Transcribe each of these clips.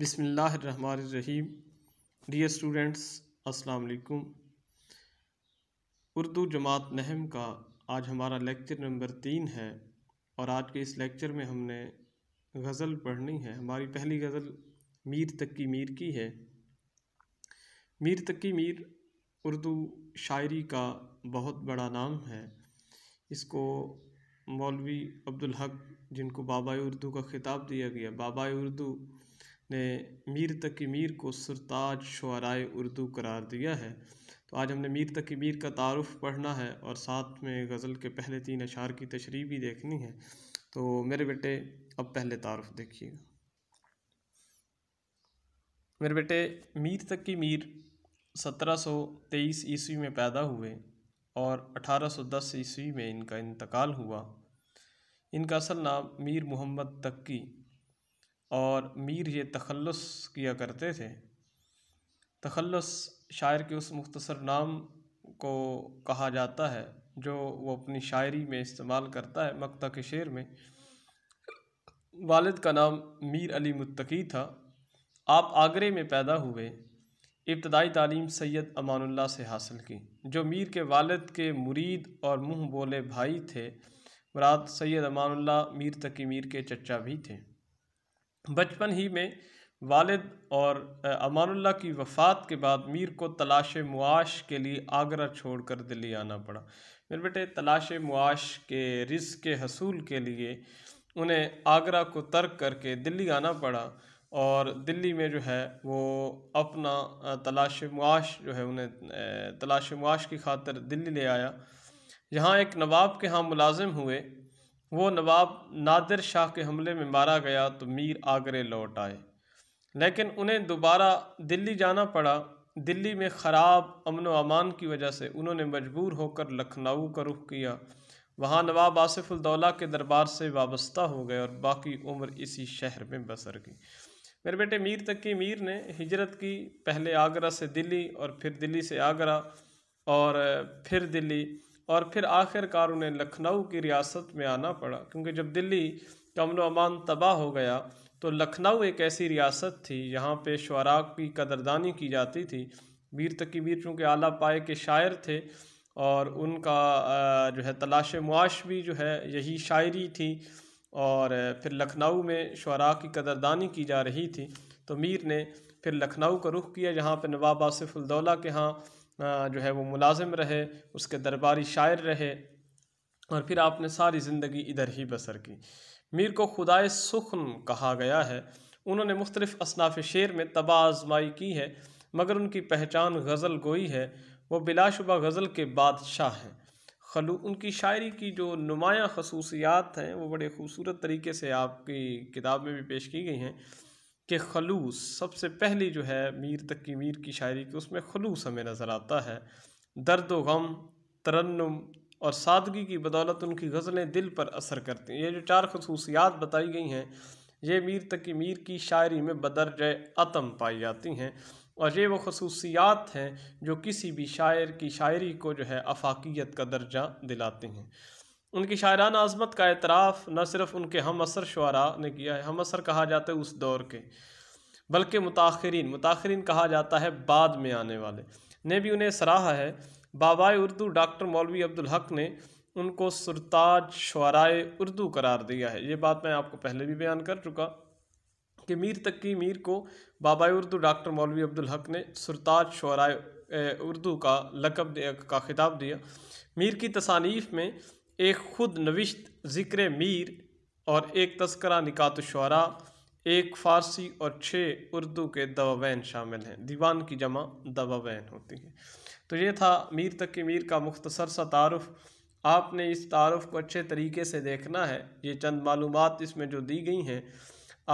बिसमीम dear students अस्सलाम वालेकुम उर्दू जमात नहम का आज हमारा लेक्चर नंबर तीन है और आज के इस लेक्चर में हमने गज़ल पढ़नी है हमारी पहली गज़ल मीर तकी मीर की है मीर तकी मीर उर्दू शायरी का बहुत बड़ा नाम है इसको मौलवी अब्दुल हक जिनको बाबा उर्दू का खिताब दिया गया बाबा उर्दू ने मीर तक मीर को सरताज शराय उर्दू करार दिया है तो आज हमने मीर तक मीर का तारफ़ पढ़ना है और साथ में गज़ल के पहले तीन अशार की तशरी भी देखनी है तो मेरे बेटे अब पहले तारफ़ देखिएगा मेरे बेटे मीर तक की मीर सत्रह सौ तेईस ईस्वी में पैदा हुए और अठारह सौ दस ईस्वी में इनका इंतकाल हुआ इनका असल नाम मीर मोहम्मद तक्की और मीर ये तखलस किया करते थे तखलस शायर के उस मुख्तसर नाम को कहा जाता है जो वो अपनी शायरी में इस्तेमाल करता है मकता के शेर में वालिद का नाम मीर अली मुत्तकी था आप आगरे में पैदा हुए इब्तदाई तालीम सैयद अमानुल्लाह से हासिल की जो मीर के वालिद के मुरीद और मुँह बोले भाई थे मुराद सैयद अमानुल्लाह मीर तकी मीर के चचा भी थे बचपन ही में वालिद और अमानुल्लाह की वफ़ात के बाद मीर को तलाश मुआश के लिए आगरा छोड़कर दिल्ली आना पड़ा मेरे बेटे तलाश मुआश के रिस के हसूल के लिए उन्हें आगरा को तर्क करके दिल्ली आना पड़ा और दिल्ली में जो है वो अपना तलाश मुआश जो है उन्हें तलाश मुआश की खातर दिल्ली ले आया यहाँ एक नवाब के यहाँ मुलाजिम हुए वो नवाब नादिर शाह के हमले में मारा गया तो मीर आगरे लौट आए लेकिन उन्हें दोबारा दिल्ली जाना पड़ा दिल्ली में ख़राब अमन व अमान की वजह से उन्होंने मजबूर होकर लखनऊ का रुख किया वहाँ नवाब आसफ़ुलदौला के दरबार से वाबस्ता हो गए और बाकी उम्र इसी शहर में बसर की मेरे बेटे मीर तक की मीर ने हिजरत की पहले आगरा से दिल्ली और फिर दिल्ली से आगरा और फिर दिल्ली और फिर आखिरकार उन्हें लखनऊ की रियासत में आना पड़ा क्योंकि जब दिल्ली का अमन अमान तबाह हो गया तो लखनऊ एक ऐसी रियासत थी यहाँ पे शुरा की कदरदानी की जाती थी वीर वीर चूँकि आला पाए के शायर थे और उनका जो है तलाश मुआश भी जो है यही शायरी थी और फिर लखनऊ में शुरा की कदरदानी की जा रही थी तो मीर ने फिर लखनऊ का रुख किया जहाँ पर नवाब आसिफुलदौला के यहाँ जो है वो मुलाजिम रहे उसके दरबारी शायर रहे और फिर आपने सारी ज़िंदगी इधर ही बसर की मीर को खुदाए सुखन कहा गया है उन्होंने मुख्तलिफ़ असनाफ शेर में तबाह आजमाई की है मगर उनकी पहचान गज़ल गोई है वो बिलाशुबा गज़ल के बादशाह हैं खलू उनकी शायरी की जो नुमाया खसूसियात हैं वो बड़े खूबसूरत तरीके से आपकी किताब में भी पेश की गई हैं के खलूस सबसे पहली जो है मीर तक की मीर की शायरी की उसमें खलूस हमें नज़र आता है दर्द वम गम तरन्नुम और सादगी की बदौलत उनकी गज़लें दिल पर असर करती हैं ये जो चार खसूसियात बताई गई हैं ये मीर तकी मीर की शायरी में बदरज आतम पाई जाती हैं और ये वो खसूसियात हैं जो किसी भी शायर की शायरी को जो है अफाकियत का दर्जा दिलाती हैं उनकी शायरान आज़मत का एतराफ़ न सिर्फ उनके हम असर शुरा ने किया है हम असर कहा जाता है उस दौर के बल्कि मुताखरीन मुताखरीन कहा जाता है बाद में आने वाले ने भी उन्हें सराहा है बाबा उर्दू डॉक्टर मौलवी अब्दुल हक ने उनको सुरताज शुराए उर्दू करार दिया है ये बात मैं आपको पहले भी बयान कर चुका कि मीर तकी मीर को बाबा उर्दू डॉक्टर मौलवी अब्दुल हक ने सुरताज शुराए उर्दू का लकब का खिताब दिया मीर की तसानीफ़ में एक खुद नविश्त ज़िक्र मीर और एक तस्करा निकात शुरा एक फ़ारसी और छः उर्दू के दवाबैन शामिल हैं दीवान की जमा दवाबैन होती है तो ये था मीर तक मीर का मुख्तसर सा तारफ़ आपने इस तारफ़ को अच्छे तरीके से देखना है ये चंद मालूम इसमें जो दी गई हैं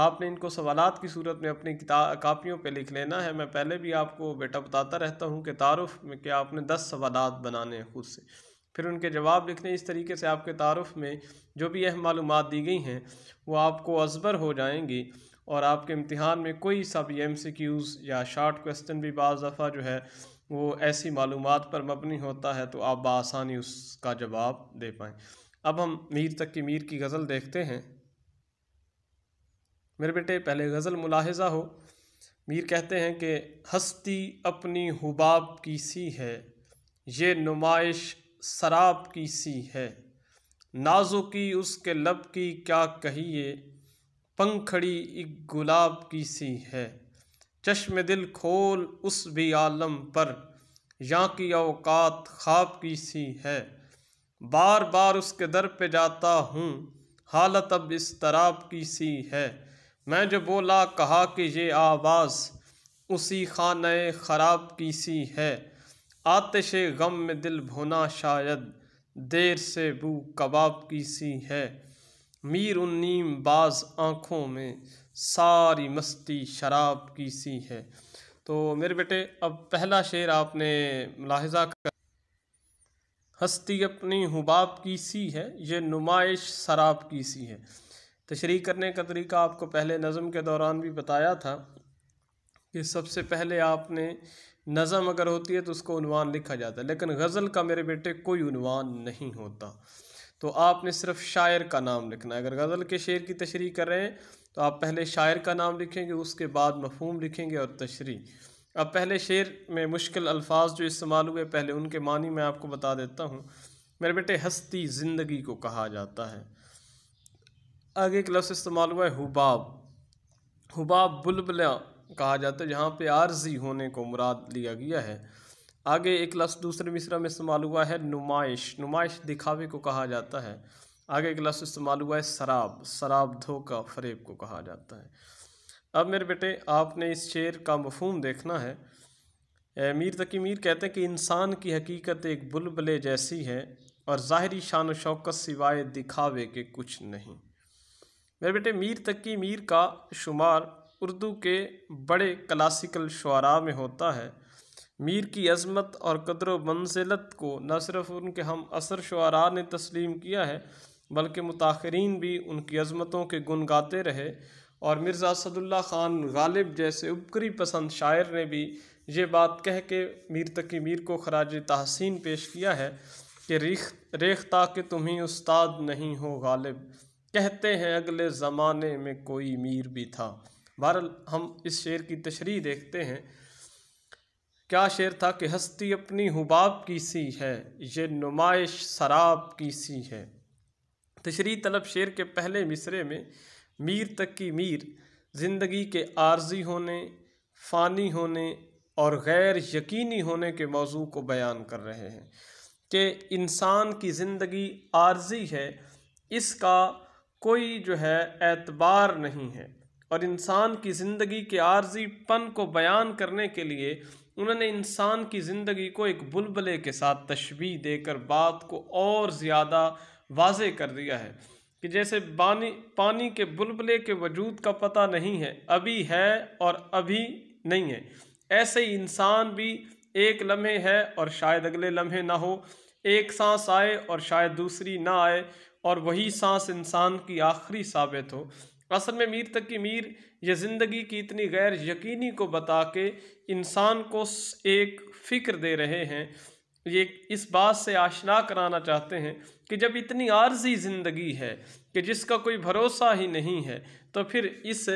आपने इनको सवालात की सूरत में अपनी कापियों पे लिख लेना है मैं पहले भी आपको बेटा बताता रहता हूँ कि तारफ़ में कि आपने दस सवालात बनाने हैं खुद से फिर उनके जवाब लिखने इस तरीके से आपके तारफ़ में जो भी अहम मालूम दी गई हैं वो आपको असबर हो जाएंगी और आपके इम्तहान में कोई सा भी एम सी क्यूज़ या शार्ट क्वेश्चन भी बज़ दफ़ा जो है वो ऐसी मालूम पर मबनी होता है तो आप बसानी उसका जवाब दे पाएँ अब हम मीर तक की मीर की गज़ल देखते हैं मेरे बेटे पहले गज़ल मुलाहजा हो मीर कहते हैं कि हस्ती अपनी हुबाब की सी है ये नुमाइश शराब की सी है नाजो की उसके लब की क्या कहिए पंखड़ी एक गुलाब की सी है चश्म दिल खोल उस भी आलम पर यहाँ की अवकात ख्वाब की सी है बार बार उसके दर पे जाता हूँ हालत अब इस तराब की सी है मैं जो बोला कहा कि ये आवाज़ उसी खान खराब की सी है आतिश गम में दिल भुना शायद देर से बू कबाब की सी है मीर उन्नीम बाज आँखों में सारी मस्ती शराब की सी है तो मेरे बेटे अब पहला शेर आपने मुलाहजा कर हस्ती अपनी हुबाब की सी है ये नुमाइश शराब की सी है तशरी करने का तरीका आपको पहले नज़म के दौरान भी बताया था कि सबसे पहले आपने नज़म अगर होती है तो उसको उनवान लिखा जाता है लेकिन गज़ल का मेरे बेटे कोई उनवान नहीं होता तो आपने सिर्फ शायर का नाम लिखना है अगर गज़ल के शेर की तशरी कर रहे हैं तो आप पहले शायर का नाम लिखेंगे उसके बाद मफहम लिखेंगे और तशरी अब पहले शेर में मुश्किल अल्फाज जो इस्तेमाल हुए पहले उनके मानी मैं आपको बता देता हूँ मेरे बेटे हस्ती ज़िंदगी को कहा जाता है आगे एक लफ्स इस्तेमाल हुआ है हुबाब हुबाब बुलबला कहा जाता है जहाँ पे आर्जी होने को मुराद लिया गया है आगे एक लफ्ज़ दूसरे मिसरा में इस्तेमाल हुआ है नुमाइश नुमाइश दिखावे को कहा जाता है आगे एक लफ्ज़ इस्तेमाल हुआ है शराब शराब धोखा फरेब को कहा जाता है अब मेरे बेटे आपने इस शेर का मफहम देखना है मीर तकी मीर कहते हैं कि इंसान की हकीकत एक बुलबले जैसी है और ज़ाहरी शान शौकत सिवाय दिखावे के कुछ नहीं मेरे बेटे मीर तकी मीर का शुमार उर्दू के बड़े क्लासिकल शुरा में होता है मीर की अजमत और कदर मंजिलत को न सिर्फ उनके हम असर शुरा ने तस्लीम किया है बल्कि मुताखरीन भी उनकी अजमतों के गुन गाते रहे और मिर्ज़ा सदुल्ला ख़ान गालिब जैसे उपकरी पसंद शायर ने भी ये बात कह के मीर तकी मीर को खराज तहसिन पेश किया है कि रेख रेखता कि तुम्हें उस्ताद नहीं हो गालिब कहते हैं अगले ज़माने में कोई मीर भी था बहरल हम इस शेर की तशरी देखते हैं क्या शेर था कि हस्ती अपनी हुबाब की सी है ये नुमाइश शराब की सी है तशरी तलब शेर के पहले मिसरे में मीर तक की मीर ज़िंदगी के आर्जी होने फ़ानी होने और गैर यकीनी होने के मौजू को बयान कर रहे हैं कि इंसान की ज़िंदगी आर्जी है इसका कोई जो है एतबार नहीं है और इंसान की ज़िंदगी के आर्जी पन को बयान करने के लिए उन्होंने इंसान की ज़िंदगी को एक बुलबले के साथ तशबी देकर बात को और ज़्यादा वाज कर दिया है कि जैसे पानी पानी के बुलबले के वजूद का पता नहीं है अभी है और अभी नहीं है ऐसे ही इंसान भी एक लम्हे है और शायद अगले लम्हे ना हो एक सांस आए और शायद दूसरी ना आए और वही सांस इंसान की आखिरी साबित हो असल में मीर तक की मीर ये ज़िंदगी की इतनी गैर यकीनी को बता के इंसान को एक फ़िक्र दे रहे हैं ये इस बात से आशना कराना चाहते हैं कि जब इतनी आर्जी ज़िंदगी है कि जिसका कोई भरोसा ही नहीं है तो फिर इस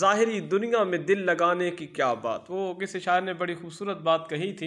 ज़ाहरी दुनिया में दिल लगाने की क्या बात वो किसी शायर ने बड़ी खूबसूरत बात कही थी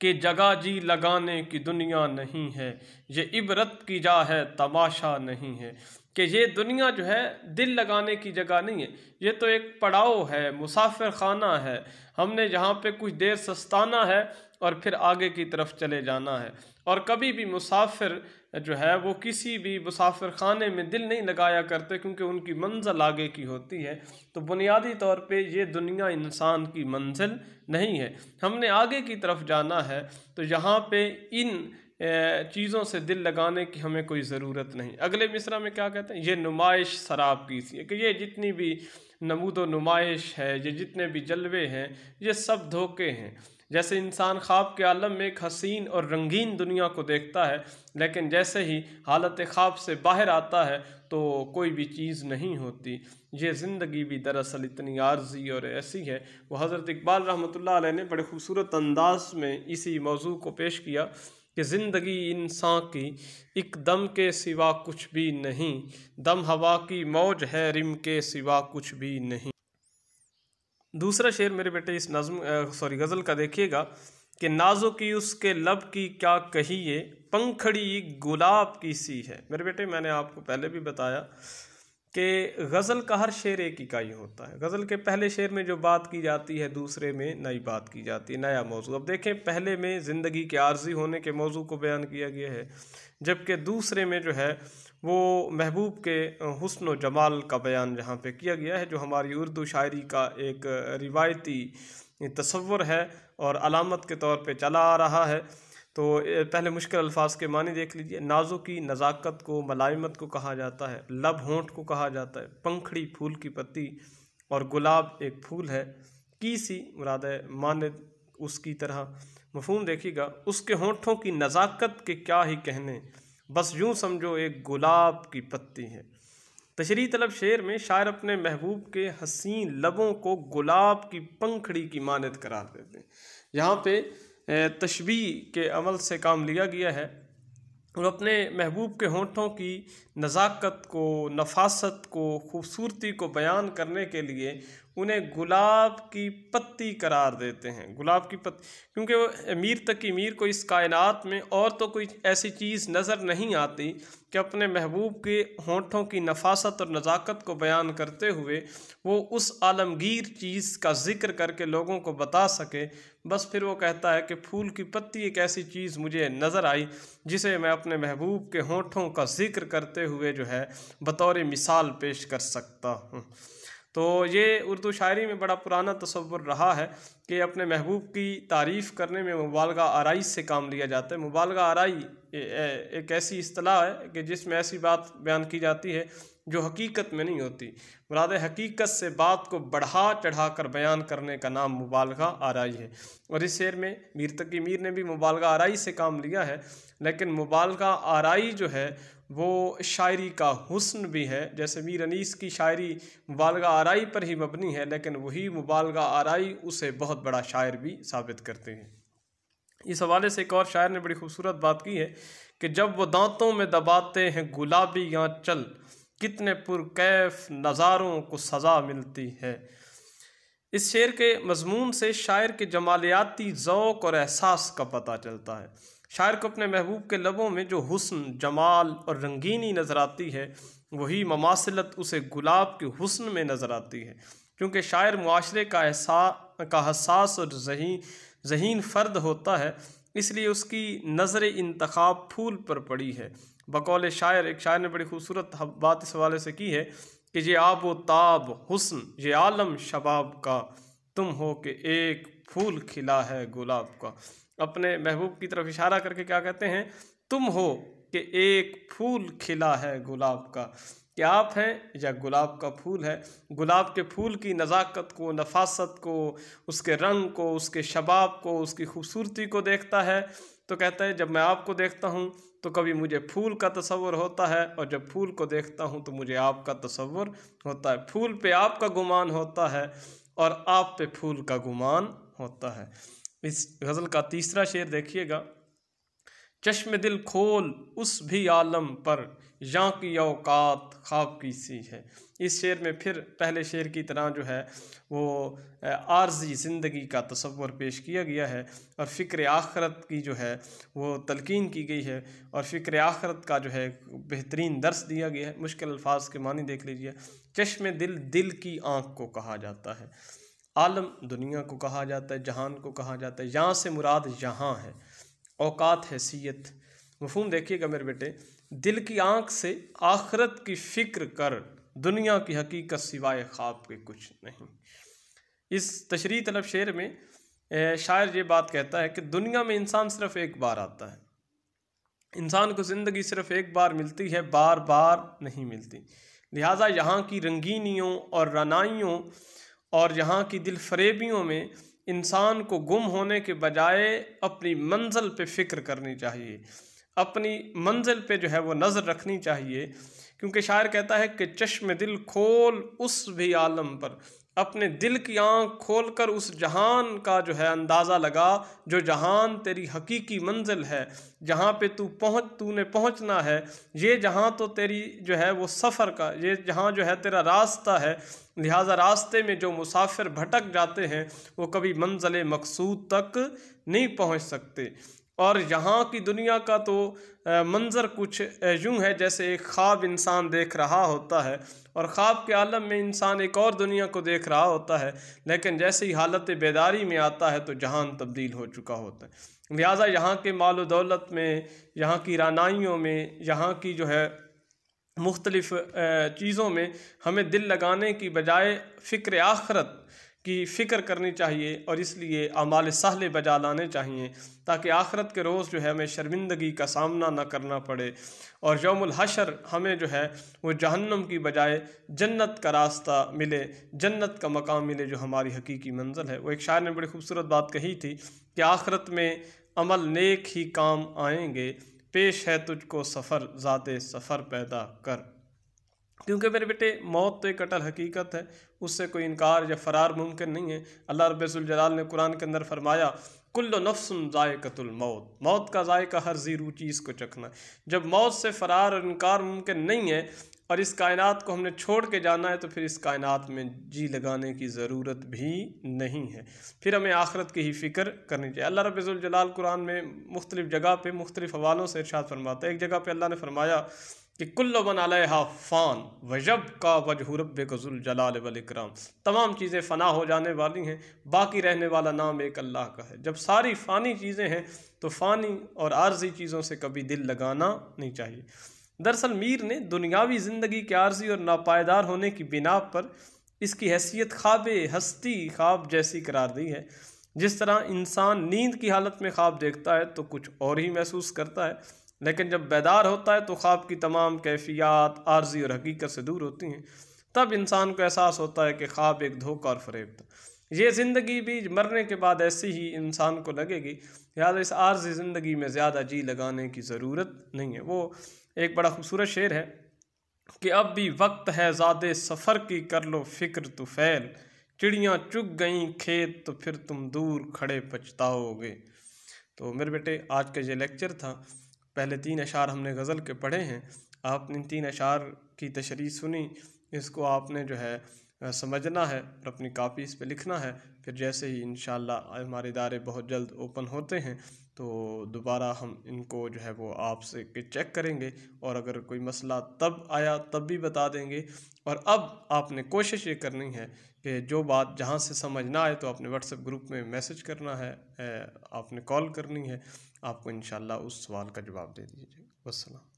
कि जगह जी लगाने की दुनिया नहीं है ये इबरत की जा है तमाशा नहीं है कि ये दुनिया जो है दिल लगाने की जगह नहीं है ये तो एक पड़ाव है मुसाफिर खाना है हमने यहाँ पे कुछ देर सस्ताना है और फिर आगे की तरफ चले जाना है और कभी भी मुसाफिर जो है वो किसी भी मुसाफिर खाने में दिल नहीं लगाया करते क्योंकि उनकी मंजिल आगे की होती है तो बुनियादी तौर पे ये दुनिया इंसान की मंजिल नहीं है हमने आगे की तरफ जाना है तो यहाँ पे इन चीज़ों से दिल लगाने की हमें कोई ज़रूरत नहीं अगले मिसरा में क्या कहते हैं ये नुमाइश शराब की सी है कि ये जितनी भी नमूद नुमाइश है ये जितने भी जलवे हैं ये सब धोखे हैं जैसे इंसान ख्वाब के आलम में एक हसीन और रंगीन दुनिया को देखता है लेकिन जैसे ही हालत ख्वाब से बाहर आता है तो कोई भी चीज़ नहीं होती ये ज़िंदगी भी दरअसल इतनी आर्जी और ऐसी है वो हज़रत इकबाल रहमत ने बड़े खूबसूरत अंदाज में इसी मौजू को पेश किया कि ज़िंदगी इंसान की एक दम के सिवा कुछ भी नहीं दम हवा की मौज है रिम के सिवा कुछ भी नहीं दूसरा शेर मेरे बेटे इस नज़म सॉरी गज़ल का देखिएगा कि नाजो की उसके लब की क्या कहिए पंखड़ी गुलाब की सी है मेरे बेटे मैंने आपको पहले भी बताया कि गज़ल का हर शेर एक इकाई होता है गज़ल के पहले शेर में जो बात की जाती है दूसरे में नई बात की जाती है नया मौजू अब देखें पहले में ज़िंदगी के आर्जी होने के मौजू को बयान किया गया है जबकि दूसरे में जो है वो महबूब के हसन व जमाल का बयान जहाँ पे किया गया है जो हमारी उर्दू शायरी का एक रिवायती तस्वर है और अलामत के तौर पर चला आ रहा है तो पहले मुश्किल अल्फाज के मानी देख लीजिए नाजों की नज़ाकत को मलायमत को कहा जाता है लब होंठ को कहा जाता है पंखड़ी फूल की पत्ती और गुलाब एक फूल है की सी मुराद मान उसकी तरह मफहम देखिएगा उसके होंठों की नज़ाकत के क्या ही कहने बस यूँ समझो एक गुलाब की पत्ती है तशरी तलब शेर में शायर अपने महबूब के हसीन लबों को गुलाब की पंखड़ी की मानद करार देते हैं यहाँ पे तशबी के अमल से काम लिया गया है और अपने महबूब के होंठों की नज़ाकत को नफासत को खूबसूरती को बयान करने के लिए उन्हें गुलाब की पत्ती करार देते हैं गुलाब की पत्ती क्योंकि वो अमीर तक की मीर को इस कायनात में और तो कोई ऐसी चीज़ नज़र नहीं आती कि अपने महबूब के होठों की नफासत और नज़ाकत को बयान करते हुए वो उस आलमगीर चीज़ का जिक्र करके लोगों को बता सके बस फिर वो कहता है कि फूल की पत्ती एक ऐसी चीज़ मुझे नज़र आई जिसे मैं अपने महबूब के होंठों का जिक्र करते हुए जो है बतौर मिसाल पेश कर सकता हूँ तो ये उर्दू शायरी में बड़ा पुराना तस्वुर रहा है कि अपने महबूब की तारीफ़ करने में मुबालगा आरई से काम लिया जाता है मुबालगा आरई एक ऐसी असलाह है कि जिसमें ऐसी बात बयान की जाती है जो हकीकत में नहीं होती मुराद हकीकत से बात को बढ़ा चढ़ा कर बयान करने का नाम मुबालगा आरई है और इस शेर में मीर तकी मीर ने भी मुबालगा आरई से काम लिया है लेकिन मुबालगा आरई जो है वो शायरी का हुसन भी है जैसे मीर अनीस की शायरी मुबालगा आरई पर ही मबनी है लेकिन वही मुबालगा आरई उसे बहुत बड़ा शायर भी साबित करते हैं इस हवाले से एक और शायर ने बड़ी खूबसूरत बात की है कि जब वो दांतों में दबाते हैं गुलाबी या चल कितने पुरकैफ नज़ारों को सज़ा मिलती है इस शेर के मजमून से शायर के जमालियाती ओक़ और एहसास का पता चलता है शायर को अपने महबूब के लबों में जो हुस्न जमाल और रंगीनी नज़र आती है वही ममासिलत उसे गुलाब के हुस्न में नज़र आती है क्योंकि शायर माशरे का एहसा का हसास और जहीन जहीन फ़र्द होता है इसलिए उसकी नज़र इंतखब फूल पर पड़ी है बकौल शायर एक शायर ने बड़ी खूबसूरत बात इस हवाले से की है कि ये आब व ताब हुस्न ये आलम शबाब का तुम हो के एक फूल खिला है गुलाब का अपने महबूब की तरफ इशारा करके क्या कहते हैं तुम हो कि एक फूल खिला है गुलाब का कि आप हैं या गुलाब का फूल है गुलाब के फूल की नज़ाकत को नफासत को उसके रंग को उसके शबाब को उसकी खूबसूरती को देखता है तो कहता है जब मैं आपको देखता हूँ तो कभी मुझे फूल का तस्वर होता है और जब फूल को देखता हूँ तो मुझे आपका तस्वुर होता है फूल पे आपका गुमान होता है और आप पे फूल का गुमान होता है इस गज़ल का तीसरा शेर देखिएगा चश्म दिल खोल उस भी आलम पर यहाँ की अवकात ख्वाब की सी है इस शेर में फिर पहले शेर की तरह जो है वो आर्जी ज़िंदगी का तस्वर पेश किया गया है और फ़िक्र आखरत की जो है वो तलकिन की गई है और फ़िक्र आखरत का जो है बेहतरीन दर्स दिया गया है मुश्किल अल्फाज के मानी देख लीजिए चश्म दिल दिल की आँख को कहा जाता है आलम दुनिया को कहा जाता है जहान को कहा जाता है यहाँ से मुराद यहाँ है औकात हैसियत मफहम देखिएगा मेरे बेटे दिल की आँख से आखरत की फ़िक्र कर दुनिया की हकीकत सिवाय ख्वाब के कुछ नहीं इस तशरी तलब शेर में शायर ये बात कहता है कि दुनिया में इंसान सिर्फ एक बार आता है इंसान को ज़िंदगी सिर्फ एक बार मिलती है बार बार नहीं मिलती लिहाजा यहाँ की रंगीनियों और रानाइयों और यहाँ की दिलफरेबियों में इंसान को गुम होने के बजाय अपनी मंजिल पे फ़िक्र करनी चाहिए अपनी मंजिल पे जो है वो नज़र रखनी चाहिए क्योंकि शायर कहता है कि चश्म दिल खोल उस भी आलम पर अपने दिल की आँख खोल कर उस जहान का जो है अंदाज़ा लगा जो जहान तेरी हकीकी मंजिल है जहाँ पे तू पहुँच तूने पहुँचना है ये जहाँ तो तेरी जो है वो सफ़र का ये जहाँ जो है तेरा रास्ता है लिहाजा रास्ते में जो मुसाफिर भटक जाते हैं वो कभी मंजिल मकसूद तक नहीं पहुंच सकते और यहाँ की दुनिया का तो मंज़र कुछ यूँ है जैसे एक ख्वाब इंसान देख रहा होता है और ख्वाब के आलम में इंसान एक और दुनिया को देख रहा होता है लेकिन जैसे ही हालत बेदारी में आता है तो जहान तब्दील हो चुका होता है लिहाजा यहाँ के माल दौलत में यहाँ की रानाइयों में यहाँ की जो है मुख्तलिफ़ चीज़ों में हमें दिल लगाने की बजाय फ़िक्र आखरत की फ़िक्र करनी चाहिए और इसलिए अमाल सहल बजा लाने चाहिए ताकि आखरत के रोज़ जो है हमें शर्मिंदगी का सामना ना करना पड़े और यौमहशर हमें जो है वो जहन्नम की बजाय जन्नत का रास्ता मिले जन्नत का मकाम मिले जो हमारी हकीकी मंजिल है वो एक शायर ने बड़ी खूबसूरत बात कही थी कि आखरत में अमल नेक ही काम आएंगे पेश है तुझको सफ़र ज़ाते सफ़र पैदा कर क्योंकि मेरे बेटे मौत तो एक अटल हकीकत है उससे कोई इनकार या फ़रार मुमकिन नहीं है अल्लाह रबाल ने कुरान के अंदर फरमाया कुल्ल नफ्सुम ज़ायकतुल मौत मौत का जायका हर ज़ीरू चीज़ को चखना जब मौत से फ़रार और इनकार मुमकिन नहीं है और इस कायनात को हमने छोड़ के जाना है तो फिर इस कायनात में जी लगाने की ज़रूरत भी नहीं है फिर हमें आखरत की ही फ़िक्र करनी चाहिए अल्लाह जलाल कुरान में मुख्तलिफ़ जगह पर मुख्तलिफ़ हवालों से इर्शाद फरमाता है एक जगह पर अल्लाह ने फरमाया कि कुल्ल मन आलहा फ़ान वजब का वजह रब गज़ुलजलाल वलकराम तमाम चीज़ें फ़ना हो जाने वाली हैं बाकी रहने वाला नाम एक अल्लाह का है जब सारी फ़ानी चीज़ें हैं तो फ़ानी और आर्जी चीज़ों से कभी दिल लगाना नहीं चाहिए दरअसल मीर ने दुनियावी ज़िंदगी के आर्जी और नापायदार होने की बिना पर इसकी हैसियत ख्वाब हस्ती ख्वाब जैसी करार दी है जिस तरह इंसान नींद की हालत में ख्वाब देखता है तो कुछ और ही महसूस करता है लेकिन जब बेदार होता है तो ख्वाब की तमाम कैफियात आर्जी और हकीकत से दूर होती हैं तब इंसान को एहसास होता है कि ख्वाब एक धोखा और फरेब था ये ज़िंदगी भी मरने के बाद ऐसी ही इंसान को लगेगी लिहाजा इस आर्जी ज़िंदगी में ज़्यादा जी लगाने की ज़रूरत नहीं है वो एक बड़ा खूबसूरत शेर है कि अब भी वक्त है ज़्यादा सफ़र की कर लो फिक्र तो फैल चिड़ियाँ चुग गईं खेत तो फिर तुम दूर खड़े पछताओगे तो मेरे बेटे आज का ये लेक्चर था पहले तीन अशार हमने गज़ल के पढ़े हैं आपने तीन अशार की तशरी सुनी इसको आपने जो है समझना है और अपनी कापी इस पर लिखना है फिर जैसे ही इन हमारे इदारे बहुत जल्द ओपन होते हैं तो दोबारा हम इनको जो है वो आपसे चेक करेंगे और अगर कोई मसला तब आया तब भी बता देंगे और अब आपने कोशिश ये करनी है कि जो बात जहाँ से समझ ना आए तो आपने व्हाट्सएप ग्रुप में मैसेज करना है आपने कॉल करनी है आपको इन उस सवाल का जवाब दे दीजिए वसलम